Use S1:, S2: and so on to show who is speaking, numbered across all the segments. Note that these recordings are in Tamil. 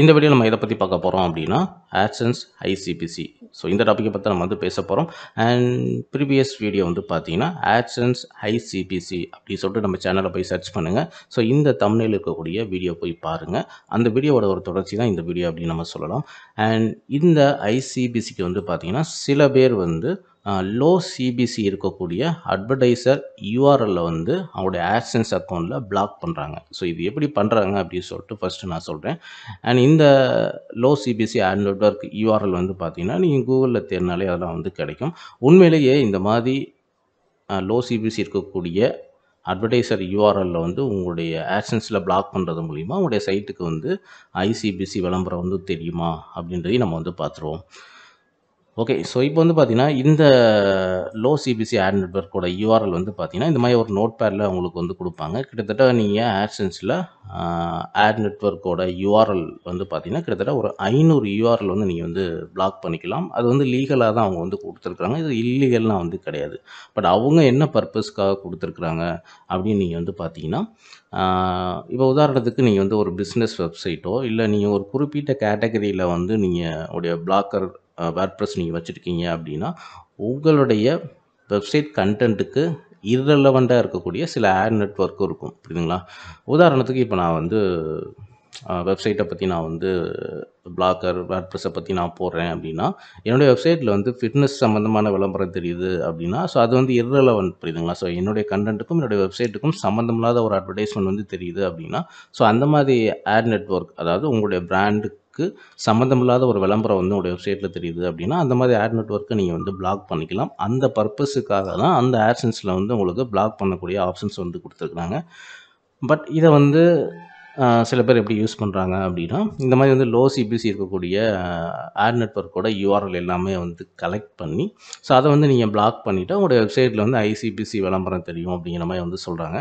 S1: இந்த வீடியோ நம்ம எதை பற்றி பார்க்க போகிறோம் அப்படின்னா ஆட்சன்ஸ் ஐசிபிசி ஸோ இந்த டாப்பிக்கை பற்றி நம்ம வந்து பேச போகிறோம் அண்ட் ப்ரீவியஸ் வீடியோ வந்து பார்த்தீங்கன்னா ஆட்சன்ஸ் ஐசிபிசி அப்படி சொல்லிட்டு நம்ம சேனலில் போய் சர்ச் பண்ணுங்கள் ஸோ இந்த தமிழில் இருக்கக்கூடிய வீடியோ போய் பாருங்கள் அந்த வீடியோவோட ஒரு தொடர்ச்சி தான் இந்த வீடியோ அப்படின்னு நம்ம சொல்லலாம் அண்ட் இந்த ஐசிபிசிக்கு வந்து பார்த்திங்கன்னா சில பேர் வந்து லோ சிபிசி இருக்கக்கூடிய அட்வர்டைஸர் யூஆர்எல்ல வந்து அவங்களுடைய ஆட்சன்ஸ் அக்கௌண்ட்டில் பிளாக் பண்ணுறாங்க ஸோ இது எப்படி பண்ணுறாங்க அப்படின்னு சொல்லிட்டு ஃபஸ்ட்டு நான் சொல்கிறேன் அண்ட் இந்த low CPC ad network URL வந்து பார்த்திங்கன்னா நீங்கள் கூகுளில் தேர்னாலே அதெல்லாம் வந்து கிடைக்கும் உண்மையிலேயே இந்த மாதிரி லோ சிபிசி இருக்கக்கூடிய அட்வர்டைஸர் யூஆர்எல்ல வந்து உங்களுடைய ஆக்ஷன்ஸில் பிளாக் பண்ணுறது மூலிமா உங்களுடைய சைட்டுக்கு வந்து ஐசிபிசி விளம்பரம் வந்து தெரியுமா அப்படின்றதையும் நம்ம வந்து பார்த்துருவோம் ஓகே ஸோ இப்போ வந்து பார்த்தீங்கன்னா இந்த லோ சிபிசி ஆட் நெட்ஒர்க்கோட யூஆர்எல் வந்து பார்த்தீங்கன்னா இந்த மாதிரி ஒரு நோட் பேடில் உங்களுக்கு வந்து கொடுப்பாங்க கிட்டத்தட்ட நீங்கள் ஆட்சன்ஸில் ஆட் நெட்ஒர்க்கோட யூஆர்எல் வந்து பார்த்தீங்கன்னா கிட்டத்தட்ட ஒரு ஐநூறு யூஆர்எல் வந்து நீங்கள் வந்து பிளாக் பண்ணிக்கலாம் அது வந்து லீகலாக தான் அவங்க வந்து கொடுத்துருக்குறாங்க இது இல்லீகல்லாம் வந்து கிடையாது பட் அவங்க என்ன பர்பஸ்க்காக கொடுத்துருக்குறாங்க அப்படின்னு நீங்கள் வந்து பார்த்தீங்கன்னா இப்போ உதாரணத்துக்கு நீங்கள் வந்து ஒரு பிஸ்னஸ் வெப்சைட்டோ இல்லை நீங்கள் ஒரு குறிப்பிட்ட கேட்டகரியில் வந்து நீங்கள் உடைய பிளாக்கர் ப்ரெஸ் நீங்கள் வச்சுருக்கீங்க அப்படின்னா உங்களுடைய வெப்சைட் கண்டென்ட்டுக்கு இர்ரெலவெண்ட்டாக இருக்கக்கூடிய சில ஆட் நெட்ஒர்க்கும் இருக்கும் புரியுதுங்களா உதாரணத்துக்கு இப்போ நான் வந்து வெப்சைட்டை பற்றி நான் வந்து பிளாக்கர் ப்ரெஸ்ஸை பற்றி நான் போடுறேன் அப்படின்னா என்னுடைய வெப்சைட்டில் வந்து ஃபிட்னஸ் சம்மந்தமான விளம்பரம் தெரியுது அப்படின்னா ஸோ அது வந்து இர்ரெலவெண்ட் புரியுதுங்களா ஸோ என்னுடைய கண்டென்ட்டுக்கும் என்னுடைய வெப்சைட்டுக்கும் சம்மந்தமில்லாத ஒரு அட்வர்டைஸ்மெண்ட் வந்து தெரியுது அப்படின்னா ஸோ அந்த மாதிரி ஆட் நெட்ஒர்க் அதாவது உங்களுடைய பிராண்டு நெட்ஒர்க்கு சம்மந்தமில்லாத ஒரு விளம்பரம் வந்து உங்களுடைய வெப்சைட்டில் தெரியுது அப்படின்னா அந்த மாதிரி ஆட் நெட்ஒர்க்கை நீங்கள் வந்து பிளாக் பண்ணிக்கலாம் அந்த பர்பஸுக்காக தான் அந்த ஆட்சன்ஸில் வந்து உங்களுக்கு பிளாக் பண்ணக்கூடிய ஆப்ஷன்ஸ் வந்து கொடுத்துருக்குறாங்க பட் இதை வந்து சில பேர் எப்படி யூஸ் பண்ணுறாங்க அப்படின்னா இந்த மாதிரி வந்து லோ சிபிசி இருக்கக்கூடிய ஆட் நெட்ஒர்க்கோட யூஆர்எல் எல்லாமே வந்து கலெக்ட் பண்ணி ஸோ அதை வந்து நீங்கள் பிளாக் பண்ணிவிட்டு உங்களுடைய வெப்சைட்டில் வந்து ஐசிபிசி விளம்பரம் தெரியும் அப்படிங்கிற மாதிரி வந்து சொல்கிறாங்க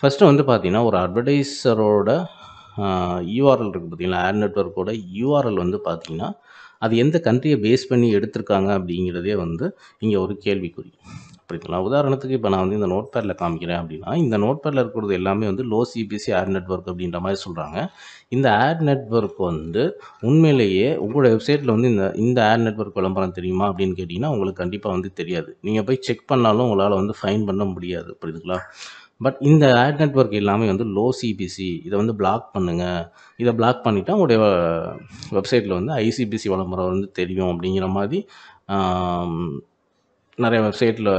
S1: ஃபஸ்ட்டு வந்து பார்த்திங்கன்னா ஒரு அட்வர்டைஸரோட யூஆர்எல் இருக்குது பார்த்திங்களா ஆட் நெட்ஒர்க்கோட யூஆர்எல் வந்து பார்த்திங்கன்னா அது எந்த கண்ட்ரியை பேஸ் பண்ணி எடுத்திருக்காங்க அப்படிங்கிறதே வந்து இங்கே ஒரு கேள்விக்குறி புரியுதுங்களா உதாரணத்துக்கு இப்போ நான் வந்து இந்த நோட் பேடில் காமிக்கிறேன் அப்படின்னா இந்த நோட் பேடில் இருக்கிறது எல்லாமே வந்து லோ சிபிசி ஆட் நெட்ஒர்க் அப்படின்ற மாதிரி சொல்கிறாங்க இந்த ஆட் நெட்ஒர்க் வந்து உண்மையிலேயே உங்களோட வெப்சைட்டில் வந்து இந்த இந்த ஆட் நெட்ஒர்க் விளம்பரம் தெரியுமா அப்படின்னு கேட்டிங்கன்னா உங்களுக்கு கண்டிப்பாக வந்து தெரியாது நீங்கள் போய் செக் பண்ணாலும் உங்களால் வந்து ஃபைன் பண்ண முடியாது புரியுதுங்களா பட் இந்த ஆட் நெட்ஒர்க் எல்லாமே வந்து லோ சிபிசி இதை வந்து பிளாக் பண்ணுங்கள் இதை பிளாக் பண்ணிவிட்டால் உங்களுடைய வெப்சைட்டில் வந்து ஐசிபிசி விளம்பரம் வந்து தெரியும் அப்படிங்கிற மாதிரி நிறைய வெப்சைட்டில்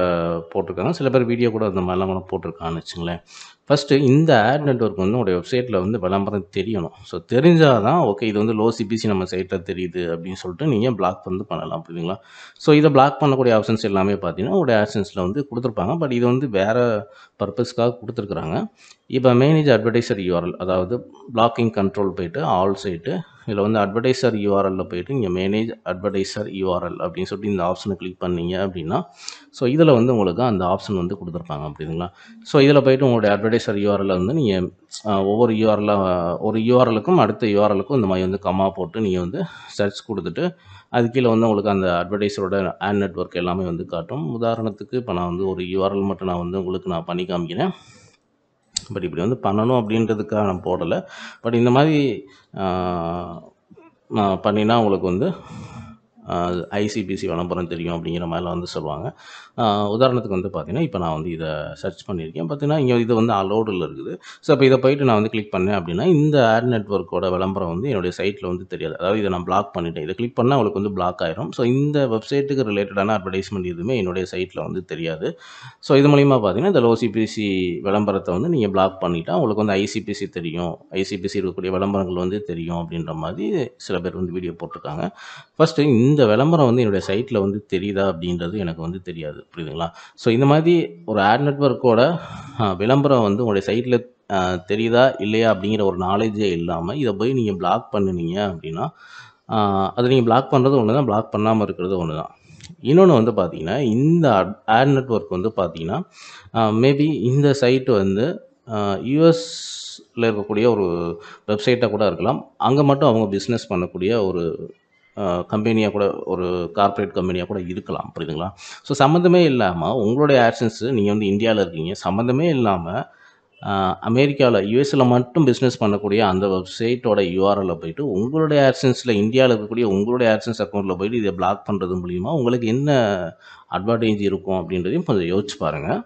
S1: போட்டிருக்காங்க சில பேர் வீடியோ கூட அந்த மாதிரிலாம் கூட போட்டிருக்காங்கன்னு வச்சுங்களேன் ஃபஸ்ட்டு இந்த ஆட் நெட்ஒர்க் வந்து உடைய வெப்சைட்டில் வந்து விளம்பரம் தெரியணும் ஸோ தெரிஞ்சால் தான் ஓகே இது வந்து லோ சிபிசி நம்ம சைட்டில் தெரியுது அப்படின்னு சொல்லிட்டு நீங்கள் பிளாக் வந்து பண்ணலாம் புரியுதுங்களா ஸோ இதை பிளாக் பண்ணக்கூடிய ஆப்ஷன்ஸ் எல்லாமே பார்த்தீங்கன்னா உடைய ஆப்ஷன்ஸில் வந்து கொடுத்துருப்பாங்க பட் இது வந்து வேறு பர்பஸ்க்காக கொடுத்துருக்குறாங்க இப்போ மேனேஜ் அட்வர்டைசர் யூஆர்எல் அதாவது பிளாக்கிங் கண்ட்ரோல் போயிட்டு ஆல் சைட்டு இதில் வந்து அட்வர்டைசர் யூஆர்எல்ல போயிட்டு இங்கே மேனேஜ் அட்வர்டைசர் யூஆர்எல் அப்படின்னு சொல்லிட்டு இந்த ஆப்ஷனை கிளிக் பண்ணீங்க அப்படின்னா ஸோ இதில் வந்து உங்களுக்கு அந்த ஆப்ஷன் வந்து கொடுத்துருப்பாங்க அப்படிங்களா ஸோ இதில் போயிட்டு உங்களுடைய அட்வர்டைஸ் பேசுகிற யூஆரில் வந்து நீங்கள் ஒவ்வொரு யூஆரில் ஒரு யூஆர்எலுக்கும் அடுத்த யூஆர்எலுக்கும் இந்த மாதிரி வந்து கம்மா போட்டு நீங்கள் வந்து சர்ச் கொடுத்துட்டு அது கீழே வந்து உங்களுக்கு அந்த அட்வர்டைஸரோட ஆட் நெட்ஒர்க் எல்லாமே வந்து காட்டும் உதாரணத்துக்கு இப்போ நான் வந்து ஒரு யூஆர்எல் மட்டும் நான் வந்து உங்களுக்கு நான் பண்ணி காமிக்கிறேன் பட் இப்படி வந்து பண்ணணும் அப்படின்றதுக்காக நான் போடலை பட் இந்த மாதிரி நான் பண்ணினா உங்களுக்கு வந்து ஐசிபிசி விளம்பரம் தெரியும் அப்படிங்கிற மாதிரிலாம் வந்து சொல்லுவாங்க உதாரணத்துக்கு வந்து பார்த்திங்கன்னா இப்போ நான் வந்து இதை சர்ச் பண்ணியிருக்கேன் பார்த்தீங்கன்னா இங்கே இது வந்து அலோடில் இருக்குது ஸோ இப்போ இதை போயிட்டு நான் வந்து கிளிக் பண்ணேன் அப்படின்னா இந்த ஆட் நெட்ஒர்க்கோட விளம்பரம் வந்து என்னுடைய சைட்டில் வந்து தெரியாது அதாவது இதை நான் பிளாக் பண்ணிட்டேன் இதை கிளிக் பண்ணால் அவளுக்கு வந்து பிளாக் ஆயிரும் ஸோ இந்த வெப்சைட்டுக்கு ரிலேட்டடான அட்வர்டைஸ்மெண்ட் எதுவுமே என்னுடைய சைட்டில் வந்து தெரியாது ஸோ இது மூலிமா பார்த்தீங்கன்னா இந்த லோசிபிசி விளம்பரத்தை வந்து நீங்கள் பிளாக் பண்ணிவிட்டால் அவங்களுக்கு வந்து ஐசிபிசி தெரியும் ஐசிபிசி இருக்கக்கூடிய விளம்பரங்கள் வந்து தெரியும் அப்படின்ற மாதிரி சில பேர் வந்து வீடியோ போட்டிருக்காங்க ஃபஸ்ட்டு இந்த இந்த விளம்பரம் வந்து என்னுடைய சைட்டில் வந்து தெரியுதா அப்படின்றது எனக்கு வந்து தெரியாது புரியுதுங்களா ஸோ இந்த மாதிரி ஒரு ஆட் நெட்ஒர்க்கோட விளம்பரம் வந்து உங்களுடைய சைட்டில் தெரியுதா இல்லையா அப்படிங்கிற ஒரு நாலேஜே இல்லாமல் இதை போய் நீங்கள் பிளாக் பண்ணினீங்க அப்படின்னா அதை நீங்கள் பிளாக் பண்ணுறது ஒன்று தான் பிளாக் பண்ணாமல் இருக்கிறது ஒன்று தான் இன்னொன்று வந்து பார்த்தீங்கன்னா இந்த ஆட் நெட்ஒர்க் வந்து பார்த்தீங்கன்னா மேபி இந்த சைட்டு வந்து யூஎஸ்ல இருக்கக்கூடிய ஒரு வெப்சைட்டாக கூட இருக்கலாம் அங்கே மட்டும் அவங்க பிஸ்னஸ் பண்ணக்கூடிய ஒரு கம்பெனியாக கூட ஒரு கார்ப்பரேட் கம்பெனியாக கூட இருக்கலாம் புரியுதுங்களா ஸோ சம்மந்தமே இல்லாமல் உங்களுடைய ஆக்ஷன்ஸு நீங்கள் வந்து இந்தியாவில் இருக்கீங்க சம்மந்தமே இல்லாமல் அமெரிக்காவில் யூஎஸில் மட்டும் பிஸ்னஸ் பண்ணக்கூடிய அந்த வெப்சைட்டோட யூஆரில் போயிட்டு உங்களுடைய ஆக்ஷன்ஸில் இந்தியாவில் இருக்கக்கூடிய உங்களுடைய ஆக்ஷன்ஸ் அக்கௌண்ட்டில் போயிட்டு இதை பிளாக் பண்ணுறது மூலிமா உங்களுக்கு என்ன அட்வான்டேஜ் இருக்கும் அப்படின்றதையும் கொஞ்சம் யோசிச்சு பாருங்கள்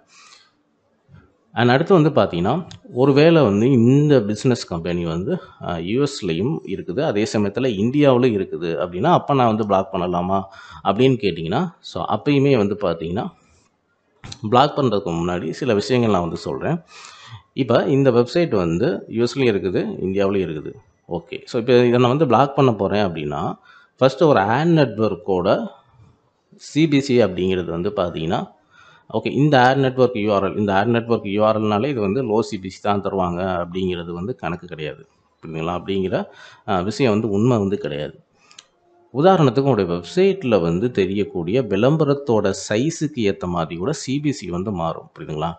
S1: அண்ட் அடுத்து வந்து பார்த்திங்கன்னா ஒருவேளை வந்து இந்த பிஸ்னஸ் கம்பெனி வந்து யூஎஸ்லேயும் இருக்குது அதே சமயத்தில் இந்தியாவிலும் இருக்குது அப்படின்னா அப்போ நான் வந்து பிளாக் பண்ணலாமா அப்படின்னு கேட்டிங்கன்னா ஸோ அப்பயுமே வந்து பார்த்திங்கன்னா பிளாக் பண்ணுறதுக்கு முன்னாடி சில விஷயங்கள் நான் வந்து சொல்கிறேன் இப்போ இந்த வெப்சைட் வந்து யூஎஸ்லேயும் இருக்குது இந்தியாவிலையும் இருக்குது ஓகே ஸோ இப்போ இதை நான் வந்து பிளாக் பண்ண போகிறேன் அப்படின்னா ஃபஸ்ட்டு ஒரு ஆட் நெட்ஒர்க்கோட சிபிசி அப்படிங்கிறது வந்து பார்த்திங்கன்னா ஓகே இந்த ஏர் நெட்ஒர்க் யூஆர்எல் இந்த ஏர் நெட்ஒர்க் யூஆர்எல்னாலே இது வந்து லோ சிபிசி தான் தருவாங்க அப்படிங்கிறது வந்து கணக்கு கிடையாது புரியுதுங்களா அப்படிங்கிற விஷயம் வந்து உண்மை வந்து கிடையாது உதாரணத்துக்கு உங்களுடைய வெப்சைட்டில் வந்து தெரியக்கூடிய விளம்பரத்தோட சைஸுக்கு ஏற்ற மாதிரி கூட சிபிசி வந்து மாறும் புரியுதுங்களா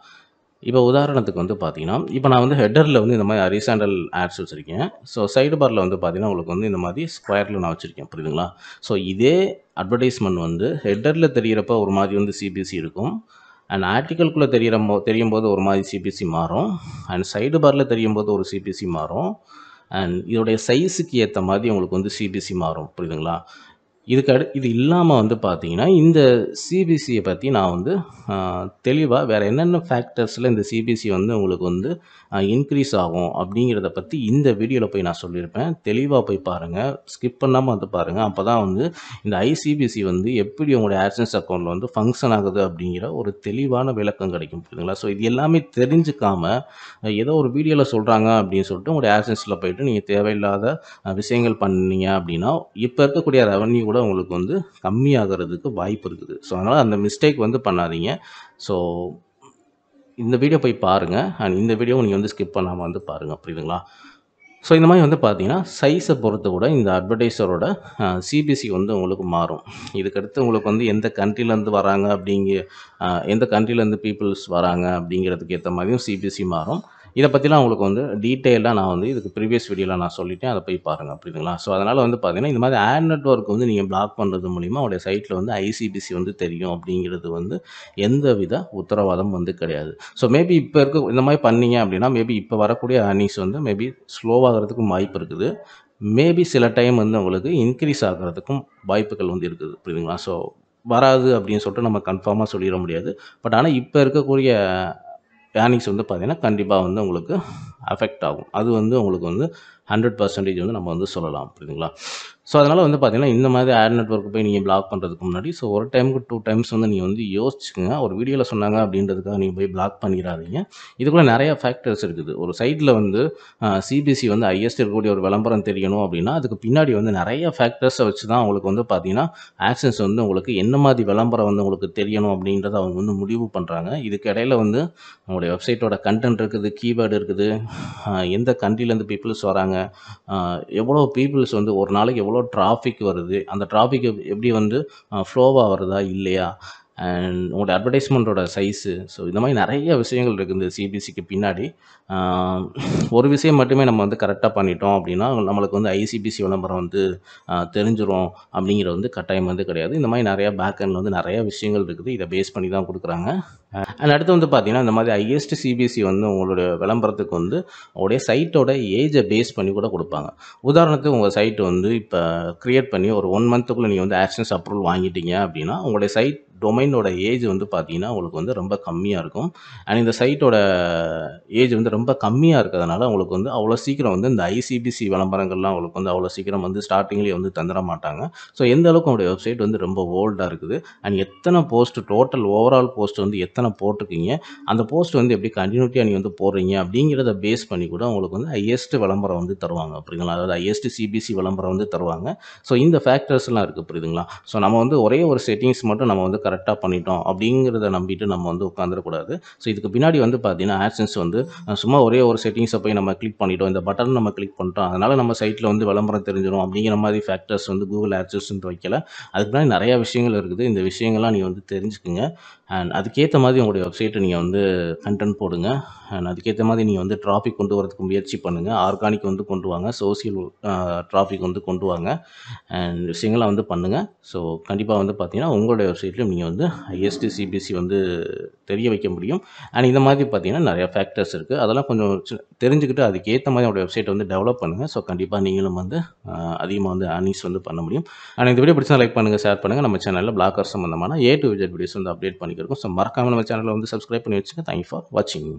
S1: இப்போ உதாரணத்துக்கு வந்து பார்த்தீங்கன்னா இப்போ நான் வந்து ஹெட்டரில் வந்து இந்த மாதிரி அரிசாண்டல் ஆட்ஸ் வச்சுருக்கேன் ஸோ சைடு பாரில் வந்து பார்த்தீங்கன்னா உங்களுக்கு வந்து இந்த மாதிரி ஸ்கொயரில் நான் வச்சுருக்கேன் புரியுதுங்களா ஸோ இதே அட்வர்டைஸ்மெண்ட் வந்து ஹெட்டரில் தெரிகிறப்ப ஒரு மாதிரி வந்து சிபிசி e இருக்கும் அண்ட் ஆர்டிக்கல்குள்ளே தெரிகிற தெரியும் போது ஒரு மாதிரி சிபிசி e மாறும் அண்ட் சைடு பாரில் தெரியும் போது ஒரு சிபிசி e மாறும் அண்ட் இதோடைய சைஸுக்கு ஏற்ற மாதிரி உங்களுக்கு வந்து சிபிசி மாறும் புரியுதுங்களா இதுக்கு அடு இது இல்லாமல் வந்து பார்த்தீங்கன்னா இந்த சிபிசியை பற்றி நான் வந்து தெளிவாக வேறு என்னென்ன ஃபேக்டர்ஸில் இந்த சிபிசி வந்து உங்களுக்கு வந்து இன்க்ரீஸ் ஆகும் அப்படிங்கிறத பற்றி இந்த வீடியோவில் போய் நான் சொல்லியிருப்பேன் தெளிவாக போய் பாருங்கள் ஸ்கிப் பண்ணாமல் வந்து பாருங்கள் அப்போ தான் வந்து இந்த ஐசிபிசி வந்து எப்படி உங்களுடைய ஆக்சன்ஸ் அக்கௌண்ட்டில் வந்து ஃபங்க்ஷன் ஆகுது அப்படிங்கிற ஒரு தெளிவான விளக்கம் கிடைக்கும் புரியுதுங்களா ஸோ இது எல்லாமே தெரிஞ்சுக்காமல் ஏதோ ஒரு வீடியோவில் சொல்கிறாங்க அப்படின்னு சொல்லிட்டு உங்களுடைய ஆக்சன்ஸில் போயிட்டு நீங்கள் தேவையில்லாத விஷயங்கள் பண்ணீங்க அப்படின்னா இப்போ இருக்கக்கூடிய ரெவன்யூ கூட கூட உங்களுக்கு வந்து கம்மியாகிறதுக்கு வாய்ப்பு இருக்குது ஸோ அதனால் அந்த மிஸ்டேக் வந்து பண்ணாதீங்க ஸோ இந்த வீடியோ போய் பாருங்கள் அண்ட் இந்த வீடியோவை நீங்கள் வந்து ஸ்கிப் பண்ணாமல் வந்து பாருங்கள் புரியுதுங்களா ஸோ இந்த மாதிரி வந்து பார்த்தீங்கன்னா சைஸை பொறுத்து கூட இந்த அட்வர்டைஸரோட சிபிசி வந்து உங்களுக்கு மாறும் இதுக்கடுத்து உங்களுக்கு வந்து எந்த கண்ட்ரிலேருந்து வராங்க அப்படிங்க எந்த கண்ட்ரிலேருந்து பீப்புள்ஸ் வராங்க அப்படிங்கிறதுக்கு ஏற்ற மாதிரியும் சிபிசி மாறும் இதை பற்றிலாம் உங்களுக்கு வந்து டீட்டெயிலாக நான் வந்து இதுக்கு ப்ரீவியஸ் வீடியோவில் நான் சொல்லிட்டேன் அதை போய் பாருங்கள் புரியுதுங்களா ஸோ அதனால் வந்து பார்த்தீங்கன்னா இந்த மாதிரி ஆட் நெட்ஒர்க் வந்து நீங்கள் பிளாக் பண்ணுறது மூலிமா உடைய சைட்டில் வந்து ஐசிபிசி வந்து தெரியும் அப்படிங்கிறது வந்து எந்த வித உத்தரவாதம் வந்து கிடையாது ஸோ மேபி இப்போ இருக்க இந்த மாதிரி பண்ணீங்க அப்படின்னா மேபி இப்போ வரக்கூடிய ஏர்னிங்ஸ் வந்து மேபி ஸ்லோவாகிறதுக்கும் வாய்ப்பு இருக்குது மேபி சில டைம் வந்து உங்களுக்கு இன்க்ரீஸ் ஆகிறதுக்கும் வாய்ப்புகள் வந்து இருக்குது புரியுதுங்களா ஸோ வராது அப்படின்னு சொல்லிட்டு நம்ம கன்ஃபார்மாக சொல்லிட முடியாது பட் ஆனால் இப்போ இருக்கக்கூடிய ஏர்னிங்ஸ் வந்து பார்த்திங்கன்னா கண்டிப்பாக வந்து உங்களுக்கு அஃபெக்ட் ஆகும் அது வந்து உங்களுக்கு வந்து ஹண்ட்ரட் பர்சன்டேஜ் வந்து நம்ம வந்து சொல்லலாம் புரியுதுங்களா ஸோ அதனால் வந்து பார்த்திங்கன்னா இந்த மாதிரி ஆட் நெட்ஒர்க் போய் நீங்கள் பிளாக் பண்ணுறதுக்கு முன்னாடி ஸோ ஒரு டைமுக்கு டூ டைம்ஸ் வந்து நீங்கள் வந்து யோசிச்சுக்கோங்க ஒரு வீடியோவில் சொன்னாங்க அப்படின்றதுக்காக நீங்கள் போய் பிளாக் பண்ணிடாதீங்க இதுக்குள்ளே நிறைய ஃபேக்டர்ஸ் இருக்குது ஒரு சைட்டில் வந்து சிபிசி வந்து ஹையஸ்ட் இருக்கக்கூடிய ஒரு விளம்பரம் தெரியணும் அப்படின்னா அதுக்கு பின்னாடி வந்து நிறைய ஃபேக்டர்ஸை வச்சு தான் அவங்களுக்கு வந்து பார்த்திங்கன்னா ஆக்ஷன்ஸ் வந்து உங்களுக்கு என்ன மாதிரி விளம்பரம் வந்து உங்களுக்கு தெரியணும் அப்படின்றத அவங்க வந்து முடிவு பண்ணுறாங்க இதுக்கு இடையில வந்து உங்களுடைய வெப்சைட்டோட கண்டென்ட் இருக்குது கீபேர்டு இருக்குது எந்த கண்ட்ரிலேருந்து பீப்புள்ஸ் வராங்க எவ்வளோ பீப்புள்ஸ் வந்து ஒரு நாளைக்கு எவ்வளோ டிராஃபிக் வருது அந்த டிராஃபிக் எப்படி வந்து ஃப்ளோவாக வருதா இல்லையா அண்ட் உங்களோட அட்வர்டைஸ்மெண்ட்டோட சைஸு ஸோ இந்த மாதிரி நிறைய விஷயங்கள் இருக்குது இந்த சிபிஎஸ்சிக்கு பின்னாடி ஒரு விஷயம் மட்டுமே நம்ம வந்து கரெக்டாக பண்ணிட்டோம் அப்படின்னா நம்மளுக்கு வந்து ஐசிபிசி விளம்பரம் வந்து தெரிஞ்சிடும் அப்படிங்கிற வந்து கட்டாயம் வந்து கிடையாது இந்த மாதிரி நிறையா பேக் வந்து நிறையா விஷயங்கள் இருக்குது இதை பேஸ் பண்ணி தான் கொடுக்குறாங்க அண்ட் அடுத்து வந்து பார்த்தீங்கன்னா இந்த மாதிரி ஹையஸ்ட் சிபிஎஸ்சி e வந்து உங்களுடைய விளம்பரத்துக்கு வந்து உங்களுடைய சைட்டோட ஏஜை பேஸ் பண்ணி கூட கொடுப்பாங்க உதாரணத்துக்கு உங்கள் சைட் வந்து இப்போ க்ரியேட் பண்ணி ஒரு ஒன் மந்த்துக்குள்ளே நீங்கள் வந்து ஆக்ஷன்ஸ் அப்ரூவல் வாங்கிட்டீங்க அப்படின்னா உங்களுடைய சைட் டொமைனோட ஏஜ் வந்து பார்த்தீங்கன்னா உங்களுக்கு வந்து ரொம்ப கம்மியாக இருக்கும் அண்ட் இந்த சைட்டோட ஏஜ் வந்து ரொம்ப கம்மியாக இருக்கிறதுனால உங்களுக்கு வந்து அவ்வளோ சீக்கிரம் வந்து இந்த ஐசிபிசி விளம்பரங்கள்லாம் உங்களுக்கு வந்து அவ்வளோ சீக்கிரம் வந்து ஸ்டார்டிங்லேயே வந்து தந்துட மாட்டாங்க ஸோ எந்த அளவுக்கு உங்களுடைய வெப்சைட் வந்து ரொம்ப ஓல்டாக இருக்குது அண்ட் எத்தனை போஸ்ட் டோட்டல் ஓவரால் போஸ்ட் வந்து எத்தனை என்னென்ன போட்டிருக்கீங்க அந்த போஸ்ட் வந்து எப்படி கண்டினியூட்டியாக நீங்கள் வந்து போடுறீங்க அப்படிங்கிறத பேஸ் பண்ணி கூட உங்களுக்கு வந்து ஹையஸ்ட் விளம்பரம் வந்து தருவாங்க புரியுதுங்களா அதாவது ஹையஸ்ட் சிபிசி விளம்பரம் வந்து தருவாங்க ஸோ இந்த ஃபேக்டர்ஸ்லாம் இருக்குது புரியுதுங்களா ஸோ நம்ம வந்து ஒரே ஒரு செட்டிங்ஸ் மட்டும் நம்ம வந்து கரெக்டாக பண்ணிட்டோம் அப்படிங்கிறத நம்பிட்டு நம்ம வந்து உட்காந்துடக்கூடாது ஸோ இதுக்கு பின்னாடி வந்து பார்த்தீங்கன்னா ஆட்சன்ஸ் வந்து சும்மா ஒரே ஒரு செட்டிங்ஸை போய் நம்ம கிளிக் பண்ணிட்டோம் இந்த பட்டன் நம்ம கிளிக் பண்ணிட்டோம் அதனால் நம்ம சைட்டில் வந்து விளம்பரம் தெரிஞ்சிடும் அப்படிங்கிற மாதிரி ஃபேக்டர்ஸ் வந்து கூகுள் ஆட்சன்ஸ் வைக்கல அதுக்கு நிறையா விஷயங்கள் இருக்குது இந்த விஷயங்கள்லாம் நீங்கள் வந்து தெரிஞ்சுக்குங்க அண்ட் அதுக்கேற்ற மாதிரி உங்களுடைய வெப்சைட்டை நீங்கள் வந்து கண்டென்ட் போடுங்க அண்ட் அதுக்கேற்ற மாதிரி நீங்கள் வந்து டிராஃபிக் கொண்டு வரதுக்கு முயற்சி பண்ணுங்கள் ஆர்கானிக் வந்து கொண்டு வாங்க சோசியல் டிராஃபிக் வந்து கொண்டு வாங்க அண்ட் விஷயங்களாக வந்து பண்ணுங்கள் ஸோ கண்டிப்பாக வந்து பார்த்திங்கன்னா உங்களுடைய வெப்சைட்லையும் நீங்கள் வந்து ஐஎஸ்டி சிபிஎஸ்சி e வந்து தெரிய வைக்க முடியும் அண்ட் இந்த மாதிரி பார்த்தீங்கன்னா நிறையா ஃபேக்டர்ஸ் இருக்குது அதெல்லாம் கொஞ்சம் தெரிஞ்சுக்கிட்டு அதுக்கேற்ற மாதிரி உங்களுடைய வெப்சைட்டை வந்து டெவலப் பண்ணுங்கள் ஸோ கண்டிப்பாக நீங்களும் வந்து அதிகமாக வந்து அர்னிங்ஸ் வந்து பண்ண முடியும் ஆனால் இந்த வீடியோ பிடிச்சா லைக் பண்ணுங்கள் ஷேர் பண்ணுங்கள் நம்ம சேனலில் பிளாக்கர் சம்மந்தமான ஏ டு விஜய் வீடியோஸ் வந்து அப்டேட் பண்ணி போய்கிட்டு இருக்கும் ஸோ மறக்காமல் நம்ம சேனலில் வந்து சப்ஸ்கிரைப் பண்ணி வச்சுங்க தேங்க்யூ ஃபார் வாட்சிங்